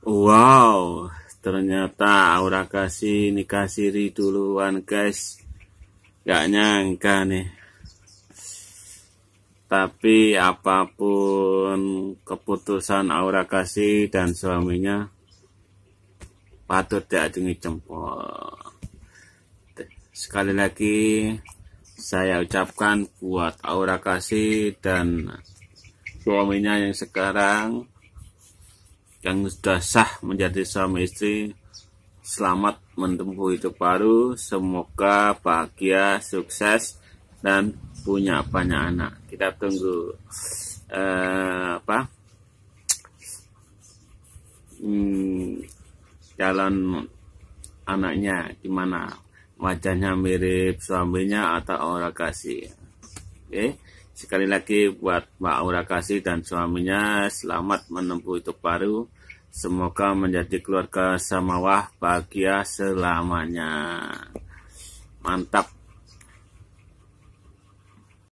Wow, ternyata Aura kasih nikah siri duluan guys. Gak nyangka nih. Tapi apapun keputusan Aura kasih dan suaminya patut diacungi jempol. Sekali lagi saya ucapkan buat Aura kasih dan suaminya yang sekarang yang sudah sah menjadi suami istri selamat menempuh hidup baru semoga bahagia sukses dan punya banyak anak kita tunggu uh, apa hmm, jalan anaknya gimana wajahnya mirip suaminya atau orang kasih oke okay? Sekali lagi buat Mbak Aura Kasih dan suaminya selamat menempuh hidup baru. Semoga menjadi keluarga samawah bahagia selamanya. Mantap.